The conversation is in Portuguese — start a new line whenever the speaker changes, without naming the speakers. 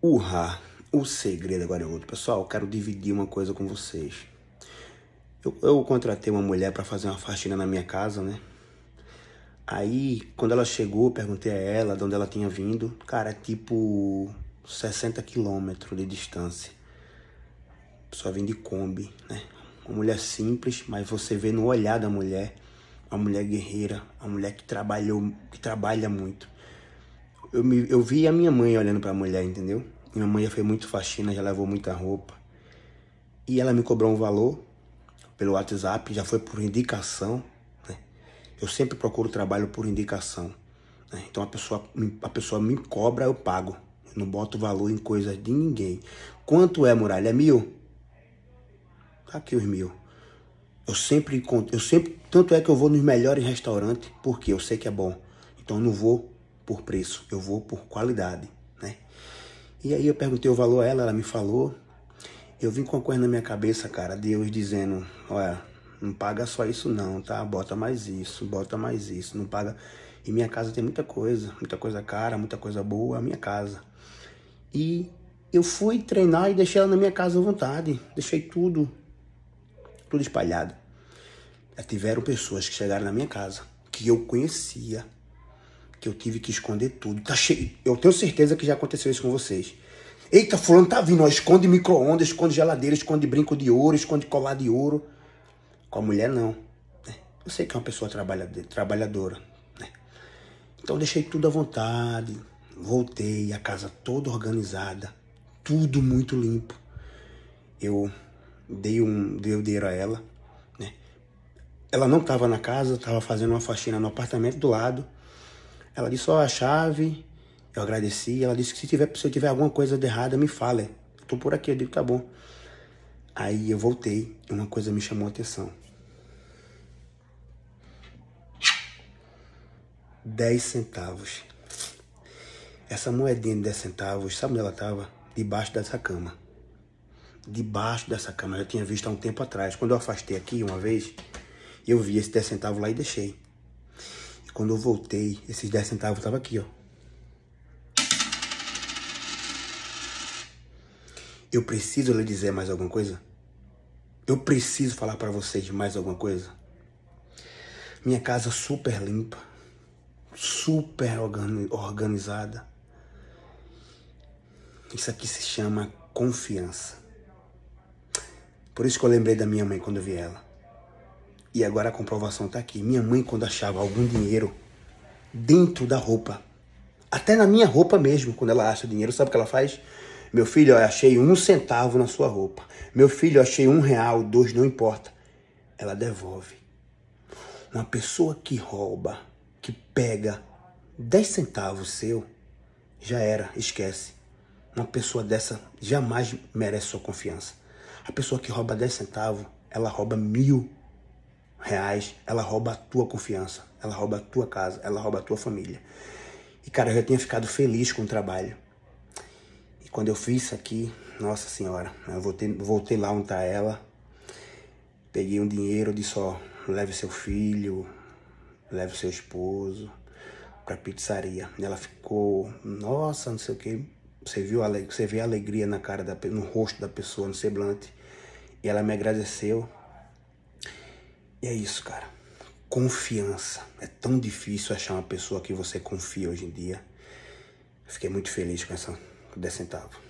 Urra! O segredo agora é outro. Pessoal, quero dividir uma coisa com vocês. Eu, eu contratei uma mulher para fazer uma faxina na minha casa, né? Aí, quando ela chegou, perguntei a ela de onde ela tinha vindo. Cara, é tipo 60 quilômetros de distância. Só vim de Kombi, né? Uma mulher simples, mas você vê no olhar da mulher, uma mulher guerreira, uma mulher que trabalhou, que trabalha muito eu, me, eu vi a minha mãe olhando para a mulher, entendeu? Minha mãe já fez muito faxina, já levou muita roupa. E ela me cobrou um valor pelo WhatsApp, já foi por indicação. Né? Eu sempre procuro trabalho por indicação. Né? Então a pessoa, a pessoa me cobra, eu pago. Eu não boto valor em coisa de ninguém. Quanto é, muralha? É mil? Tá aqui os mil. Eu sempre, eu sempre, tanto é que eu vou nos melhores restaurantes, porque eu sei que é bom. Então eu não vou por preço, eu vou por qualidade, né? E aí eu perguntei o valor a ela, ela me falou. Eu vim com uma coisa na minha cabeça, cara, Deus dizendo, olha, não paga só isso não, tá? Bota mais isso, bota mais isso, não paga. E minha casa tem muita coisa, muita coisa cara, muita coisa boa, a minha casa. E eu fui treinar e deixei ela na minha casa à vontade, deixei tudo, tudo espalhado. Já tiveram pessoas que chegaram na minha casa, que eu conhecia, que eu tive que esconder tudo. Tá cheio. Eu tenho certeza que já aconteceu isso com vocês. Eita, fulano tá vindo, ó, esconde micro-ondas, esconde geladeira, esconde brinco de ouro, esconde colar de ouro. Com a mulher, não. Né? Eu sei que é uma pessoa trabalhadora. Né? Então Então deixei tudo à vontade, voltei, a casa toda organizada, tudo muito limpo. Eu dei um dei o dinheiro a ela. Né? Ela não estava na casa, estava fazendo uma faxina no apartamento do lado. Ela disse, só a chave. Eu agradeci. Ela disse que se, tiver, se eu tiver alguma coisa de errada, me fale. Tô por aqui. Eu digo, tá bom. Aí eu voltei e uma coisa me chamou a atenção. 10 centavos. Essa moedinha de 10 centavos, sabe onde ela estava? Debaixo dessa cama. Debaixo dessa cama. Eu já tinha visto há um tempo atrás. Quando eu afastei aqui uma vez, eu vi esse 10 centavos lá e deixei. Quando eu voltei, esses 10 centavos estavam aqui, ó. Eu preciso lhe dizer mais alguma coisa? Eu preciso falar para vocês mais alguma coisa? Minha casa super limpa, super organizada. Isso aqui se chama confiança. Por isso que eu lembrei da minha mãe quando vi ela. E agora a comprovação está aqui. Minha mãe, quando achava algum dinheiro dentro da roupa, até na minha roupa mesmo, quando ela acha dinheiro, sabe o que ela faz? Meu filho, eu achei um centavo na sua roupa. Meu filho, eu achei um real, dois, não importa. Ela devolve. Uma pessoa que rouba, que pega dez centavos seu, já era, esquece. Uma pessoa dessa jamais merece sua confiança. A pessoa que rouba dez centavos, ela rouba mil reais, ela rouba a tua confiança, ela rouba a tua casa, ela rouba a tua família. E cara, eu já tinha ficado feliz com o trabalho. E quando eu fiz isso aqui, nossa senhora, eu voltei, voltei lá onde tá ela, peguei um dinheiro, disse ó, leve seu filho, leve seu esposo pra pizzaria. E ela ficou, nossa, não sei o que, você viu você vê a alegria na cara da no rosto da pessoa, no semblante. E ela me agradeceu. E é isso, cara. Confiança. É tão difícil achar uma pessoa que você confia hoje em dia. Fiquei muito feliz com essa 10 centavos.